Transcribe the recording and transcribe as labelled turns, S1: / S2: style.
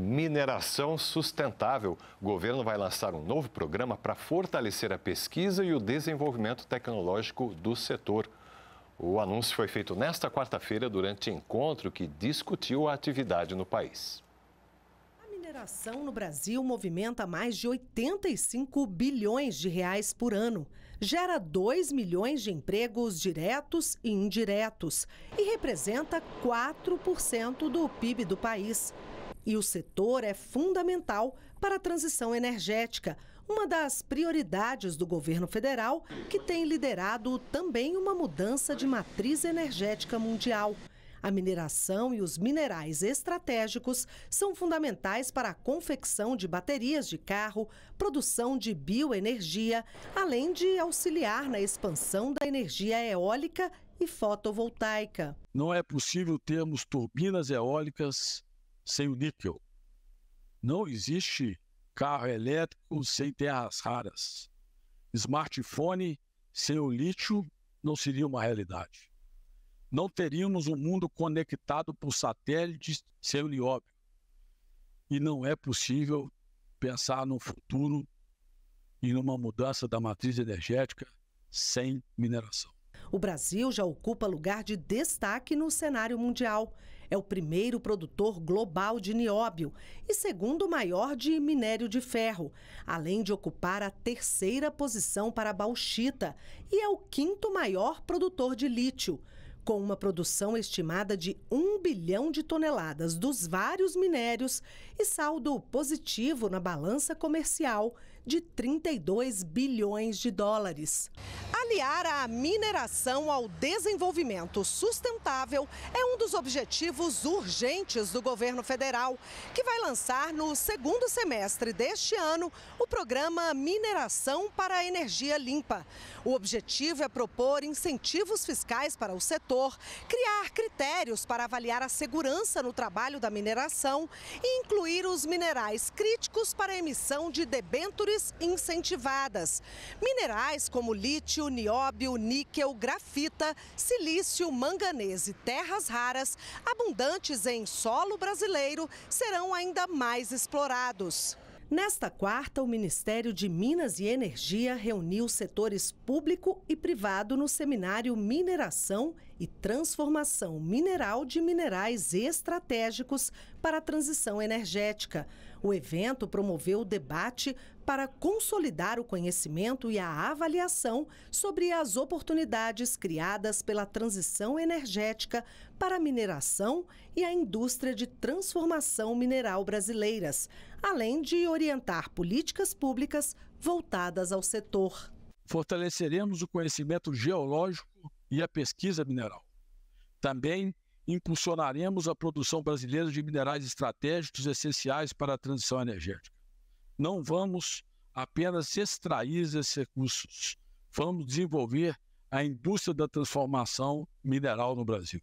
S1: Mineração sustentável. O governo vai lançar um novo programa para fortalecer a pesquisa e o desenvolvimento tecnológico do setor. O anúncio foi feito nesta quarta-feira durante encontro que discutiu a atividade no país. A mineração no Brasil movimenta mais de 85 bilhões de reais por ano gera 2 milhões de empregos diretos e indiretos e representa 4% do PIB do país. E o setor é fundamental para a transição energética, uma das prioridades do governo federal, que tem liderado também uma mudança de matriz energética mundial. A mineração e os minerais estratégicos são fundamentais para a confecção de baterias de carro, produção de bioenergia, além de auxiliar na expansão da energia eólica e fotovoltaica.
S2: Não é possível termos turbinas eólicas sem o níquel. Não existe carro elétrico sem terras raras. Smartphone sem o lítio não seria uma realidade. Não teríamos um mundo conectado por satélites sem o nióbio. E não é possível pensar no futuro e numa mudança da matriz energética sem mineração.
S1: O Brasil já ocupa lugar de destaque no cenário mundial. É o primeiro produtor global de nióbio e segundo maior de minério de ferro, além de ocupar a terceira posição para a bauxita e é o quinto maior produtor de lítio com uma produção estimada de 1 bilhão de toneladas dos vários minérios e saldo positivo na balança comercial, de 32 bilhões de dólares. Aliar a mineração ao desenvolvimento sustentável é um dos objetivos urgentes do governo federal, que vai lançar no segundo semestre deste ano o programa Mineração para a Energia Limpa. O objetivo é propor incentivos fiscais para o setor, criar critérios para avaliar a segurança no trabalho da mineração e incluir os minerais críticos para a emissão de debêntures incentivadas. Minerais como lítio, nióbio, níquel, grafita, silício, manganês e terras raras, abundantes em solo brasileiro, serão ainda mais explorados. Nesta quarta, o Ministério de Minas e Energia reuniu setores público e privado no seminário Mineração e Transformação Mineral de Minerais Estratégicos para a transição energética. O evento promoveu o debate para consolidar o conhecimento e a avaliação sobre as oportunidades criadas pela transição energética para a mineração e a indústria de transformação mineral brasileiras, além de orientar políticas públicas voltadas ao
S2: setor. Fortaleceremos o conhecimento geológico e a pesquisa mineral. Também impulsionaremos a produção brasileira de minerais estratégicos essenciais para a transição energética. Não vamos apenas extrair esses recursos, vamos desenvolver a indústria da transformação mineral no Brasil.